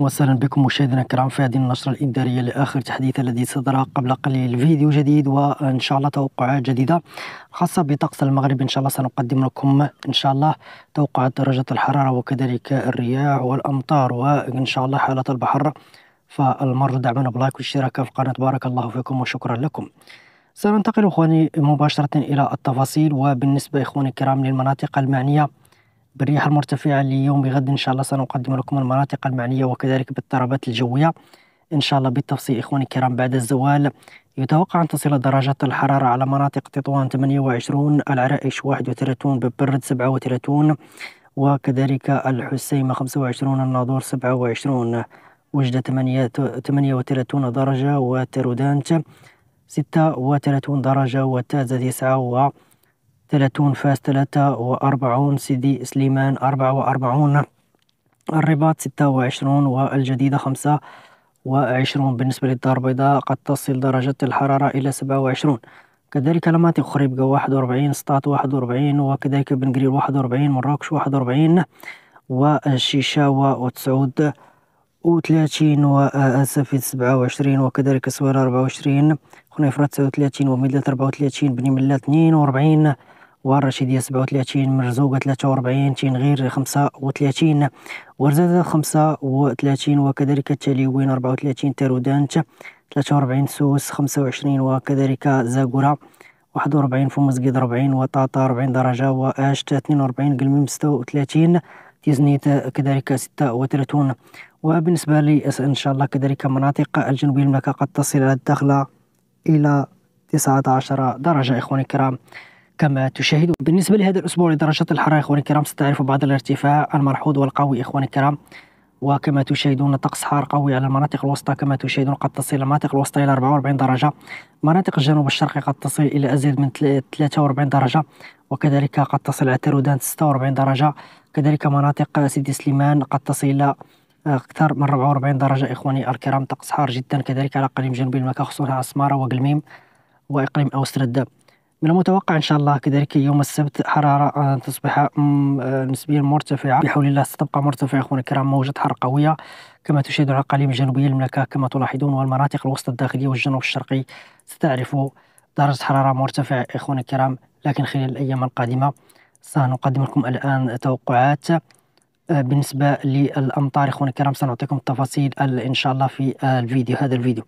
وسهلا بكم مشاهدينا الكرام في هذه النشرة الإدارية لآخر تحديث الذي صدر قبل قليل فيديو جديد وإن شاء الله توقعات جديدة خاصة بطقس المغرب إن شاء الله سنقدم لكم إن شاء الله توقعات درجة الحرارة وكذلك الرياح والأمطار وإن شاء الله حالة البحر فالمر دعمنا بلايك والاشتراك في القناة بارك الله فيكم وشكرا لكم سننتقل إخواني مباشرة إلى التفاصيل وبالنسبة إخواني الكرام للمناطق المعنية بالرياح المرتفعة ليوم غد إن شاء الله سنقدم لكم المناطق المعنية وكذلك بالضربات الجوية إن شاء الله بالتفصيل إخواني الكرام بعد الزوال يتوقع أن تصل درجات الحرارة على مناطق تطوان 28 العرائش 31 ببرد 37 وكذلك الحسيمة 25 الناظور 27 وجدة 38 درجة وترودانت 36 درجة وتازة 9 ثلاثون فاس ثلاثة وأربعون سيدي سليمان أربعة وأربعون الرباط ستة وعشرون والجديدة خمسة وعشرون بالنسبة للدار البيضاء قد تصل درجة الحرارة إلى سبعة وعشرون كذلك لماتي خريبكة واحد 41 سطات واحد وكذلك بنقريل واحد وأربعين مراكش واحد والشيشة وتسعود و30 سبعة وعشرين وكذلك سويرة 24 وعشرين خنيفرة تسعة وميدلة 34 أربعة وثلاثين بني ملات اثنين والرشيدية سبعة وثلاثين مرزوقة ثلاثة وأربعين تنغير خمسة وثلاثين ورزازة خمسة وثلاثين وكذلك التليوين أربعة وثلاثين تيرودانت ثلاثة وأربعين سوس خمسة وعشرين وكذلك زاكورا واحد وأربعين فومس قيد أربعين وطاطا أربعين درجة وأشتا اثنين وأربعين قلميم ستة وثلاثين تيزنيت كذلك ستة وثلاثون وبالنسبة لي إن شاء الله كذلك مناطق الجنوبية المملكة قد تصل الداخلة إلى تسعة عشر درجة إخواني الكرام كما تشاهدون بالنسبة لهذا الأسبوع لدرجه الحرارة إخواني الكرام ستعرفوا بعض الارتفاع الملحوظ والقوي إخواني الكرام وكما تشاهدون طقس حار قوي على المناطق الوسطى كما تشاهدون قد تصل المناطق الوسطى إلى 44 درجة مناطق الجنوب الشرقي قد تصل إلى أزيد من 43 درجة وكذلك قد تصل على ودان 46 درجة كذلك مناطق سيدي سليمان قد تصل إلى أكثر من 44 درجة إخواني الكرام طقس حار جدا كذلك على إقليم جنوب المملكة خصوصا عسمارة وقلميم وإقليم أوسترد من المتوقع ان شاء الله كذلك يوم السبت حراره آه، تصبح آه، نسبيا مرتفعه بحول الله ستبقى مرتفعه اخونا الكرام موجه حر قويه كما تشهد الاقاليم الجنوبيه المملكه كما تلاحظون والمناطق الوسطى الداخليه والجنوب الشرقي ستعرف درجه حراره مرتفعه اخونا الكرام لكن خلال الايام القادمه سنقدم لكم الان توقعات بالنسبه للامطار اخونا الكرام سنعطيكم التفاصيل ان شاء الله في الفيديو هذا الفيديو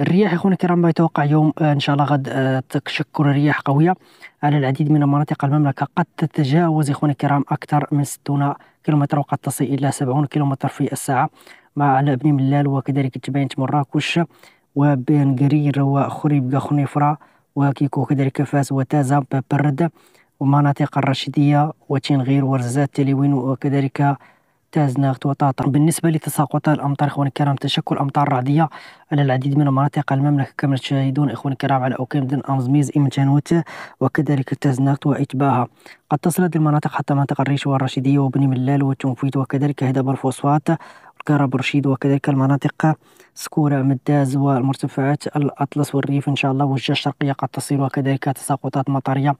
الرياح اخونا الكرام ما يتوقع يوم آه، ان شاء الله غد آه، تشكل رياح قويه على العديد من مناطق المملكه قد تتجاوز اخونا الكرام اكثر من 60 كيلومتر وقد تصل الى 70 كيلومتر في الساعه مع على بن ملال وكذلك تبينت مراكش وبنقرير وخريبقه خنيفره وكيكو كذلك فاس وتازة برد ومناطق الرشيدية وتنغير ورزات تلوين وكذلك تازناغت وطاطا بالنسبة لتساقط الأمطار إخواني الكرام تشكل أمطار رعدية على العديد من مناطق المملكة كما تشاهدون إخواني الكرام على اوكيم دن أمزميز إمتانوت وكذلك تازناغت وإتباعها قد تصلت المناطق حتى مناطق الريش والرشيدية وبني ملال وتنفيت وكذلك هدب الفوسفات كرب رشيد وكذلك المناطق سكورة مداز والمرتفعات الأطلس والريف إن شاء الله والجهة الشرقية قد تصل وكذلك تساقطات مطرية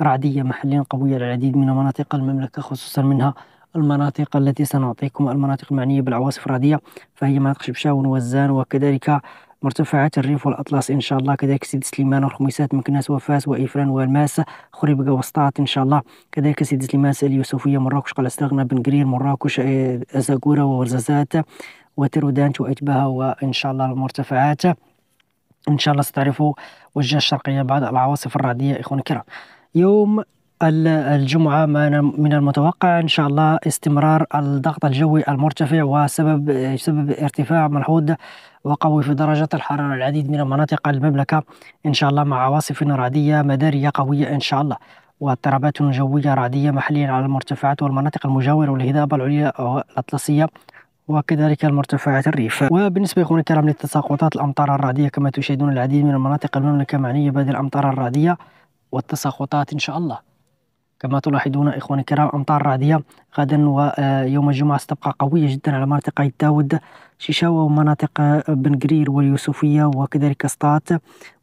رعدية محليا قوية للعديد من مناطق المملكة خصوصا منها المناطق التي سنعطيكم المناطق المعنية بالعواصف الرعدية فهي مناطق شبشاون وزان وكذلك مرتفعات الريف والأطلس إن شاء الله كذلك سيدي سليمان والخميسات مكناس وفاس وإفران والماس خربقه وسطات إن شاء الله كذلك سيدي سليمان اليوسفية مراكش استغنى بن قرير مراكش آه، أزاكورة وورزازات وترودانت وأتباها وإن شاء الله المرتفعات إن شاء الله ستعرفوا وجه الشرقية بعد العواصف الرعدية إخواني الكرام يوم الجمعة من المتوقع إن شاء الله استمرار الضغط الجوي المرتفع وسبب سبب ارتفاع ملحوظ وقوي في درجة الحرارة العديد من مناطق المملكة إن شاء الله مع عواصف رعدية مدارية قوية إن شاء الله واضطرابات جوية رعدية محليا على المرتفعات والمناطق المجاورة والهضاب العليا الأطلسية وكذلك المرتفعات الريف وبالنسبة لكم الكرام للتساقطات الأمطار الرعدية كما تشاهدون العديد من المناطق المملكة معنية بهذه الأمطار الرعدية والتساقطات إن شاء الله كما تلاحظون إخواني الكرام أمطار رعدية غدا ويوم آه، الجمعة ستبقى قوية جدا على مناطق عيد داود شيشاوة ومناطق آه، بن قرير واليوسفية وكذلك سطات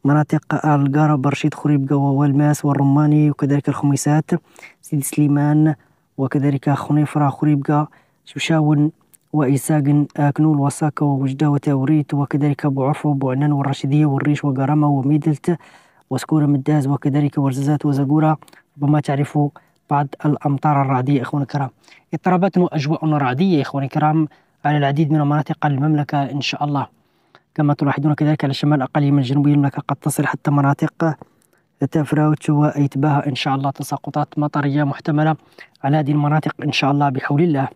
مناطق القرب رشيد خريبقة والماس والرماني وكذلك الخميسات سيدي سليمان وكذلك خنيفرة خريبقة شوشاون وإيساق آه، كنول وساكا ووجدة وتوريت وكذلك أبو عرفة وبو عنان والرشيدية والريش وقرمة وميدلت وسكورة مداز وكذلك ورزازات وزقورة ربما تعرفوا بعض الأمطار الرعدية إخواني الكرام اضطرابات وأجواء رعدية إخواني الكرام على العديد من مناطق المملكة إن شاء الله كما تلاحظون كذلك على شمال أقاليم الجنوبية المملكة قد تصل حتى مناطق تفراوت وأيتباها إن شاء الله تساقطات مطرية محتملة على هذه المناطق إن شاء الله بحول الله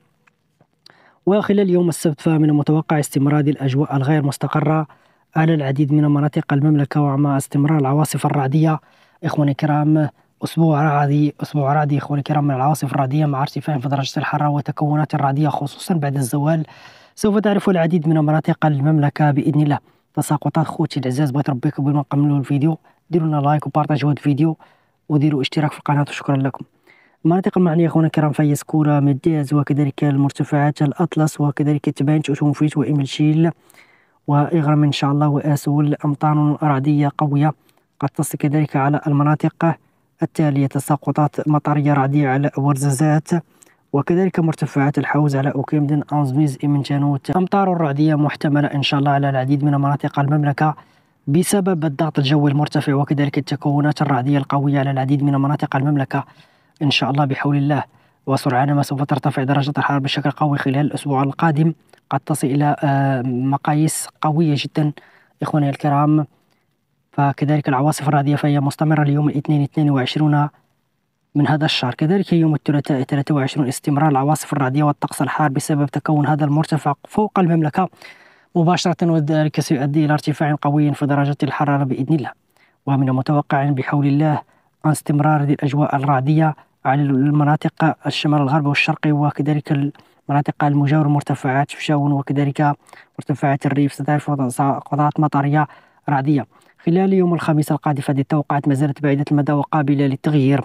وخلال يوم السبت فمن المتوقع استمرار الأجواء الغير مستقرة على العديد من مناطق المملكة ومع استمرار العواصف الرعدية إخواني الكرام أسبوع رعدي أسبوع رعدي إخواني الكرام من العواصف الرعدية مع ارتفاع في درجة الحرارة وتكونات الرعدية خصوصا بعد الزوال سوف تعرف العديد من مناطق المملكة بإذن الله تساقطات خوتي العزاز بغيت ربيكم قبل ما نكملوا الفيديو ديروا لنا لايك وبارتاجيو هاد الفيديو وديروا اشتراك في القناة وشكرا لكم المناطق المعنية إخواني الكرام فهي سكورة مدياز وكذلك المرتفعات الأطلس وكذلك تبانت وتونفيت وإملشيل وإغرم إن شاء الله وأسول أمطار رعدية قوية قد تصل كذلك على المناطق التالية تساقطات مطرية رعدية على ورزازات وكذلك مرتفعات الحوز على أوكيمدن أنزميز إمنجانوت أمطار رعدية محتملة إن شاء الله على العديد من مناطق المملكة بسبب الضغط الجوي المرتفع وكذلك التكونات الرعدية القوية على العديد من مناطق المملكة إن شاء الله بحول الله وسرعان ما سوف ترتفع درجة الحرارة بشكل قوي خلال الأسبوع القادم قد تصل إلى آه، مقاييس قوية جدا إخواني الكرام فكذلك العواصف الرعدية فهي مستمرة ليوم الاثنين 22 من هذا الشهر كذلك يوم الثلاثاء 23 استمرار العواصف الرعدية والطقس الحار بسبب تكون هذا المرتفع فوق المملكة مباشرة وذلك سيؤدي إلى ارتفاع قوي في درجة الحرارة بإذن الله ومن المتوقع بحول الله عن استمرار هذه الأجواء الرعدية على المناطق الشمال الغربي والشرقي وكذلك المناطق المجاورة مرتفعات شفشاون وكذلك مرتفعات الريف ستعرف قطعات مطرية رعدية خلال يوم الخميس القادم فهذه التوقعات ما زالت بعيدة المدى وقابلة للتغيير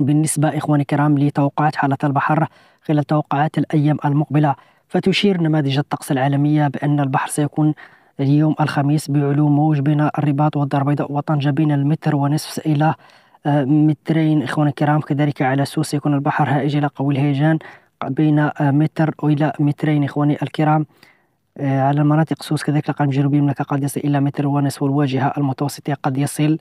بالنسبة إخواني الكرام لتوقعات حالة البحر خلال توقعات الأيام المقبلة فتشير نماذج الطقس العالمية بأن البحر سيكون اليوم الخميس بعلو موج بين الرباط والدار البيضاء وطنجة بين المتر ونصف إلى مترين إخوانا الكرام كذلك على سوس يكون البحر هائج إلى قوي الهيجان بين آه، متر وإلى مترين إخواني الكرام آه، على المناطق سوس كذلك القلم الجنوبي المملكة قد يصل إلى متر ونصف والواجهة المتوسطية قد يصل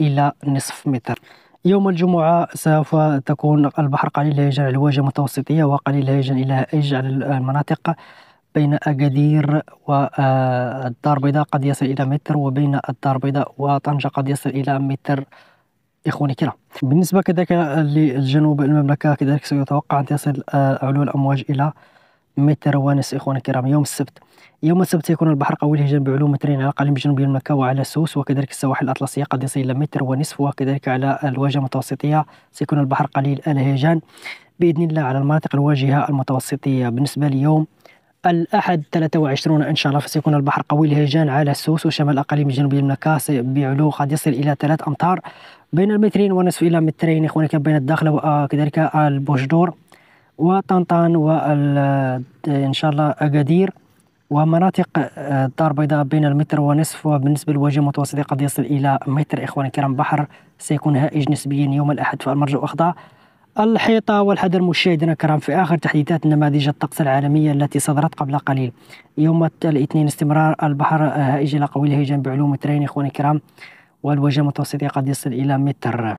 إلى نصف متر يوم الجمعة سوف تكون البحر قليل الهيجان على الواجهة المتوسطية وقليل الهيجان إلى هائج على المناطق بين أكادير والدار آه، البيضاء قد يصل إلى متر وبين الدار البيضاء وطنجة قد يصل إلى متر إخواني الكرام بالنسبة كذلك لجنوب المملكة كذلك سيتوقع أن تصل علو الأمواج إلى متر ونصف إخواني الكرام يوم السبت يوم السبت سيكون البحر قوي الهجان بعلو مترين على القليم جنوب المملكة وعلى سوس وكذلك السواحل الأطلسية قد يصل إلى متر ونصف وكذلك على الواجهة المتوسطية سيكون البحر قليل الهجان بإذن الله على المناطق الواجهة المتوسطية بالنسبة ليوم الأحد 23 إن شاء الله فسيكون البحر قوي الهيجان على السوس وشمال الأقاليم الجنوبية من بعلو قد يصل إلى ثلاث أمتار بين المترين ونصف إلى مترين إخواني بين الداخل وكذلك آه، البوجدور وطنطان وإن شاء الله أكادير ومناطق الدار آه، البيضاء بين المتر ونصف وبالنسبه للوجه المتوسطه قد يصل الى متر اخواني الكرام بحر سيكون هائج نسبيا يوم الاحد فالمرجو اخضع الحيطة والحذر مشاهدينا الكرام في آخر تحديثات نماذج الطقس العالمية التي صدرت قبل قليل يوم الاثنين استمرار البحر آه، هائج إلى قوي الهيجان بعلو مترين إخواني الكرام والوجه المتوسطي قد يصل إلى متر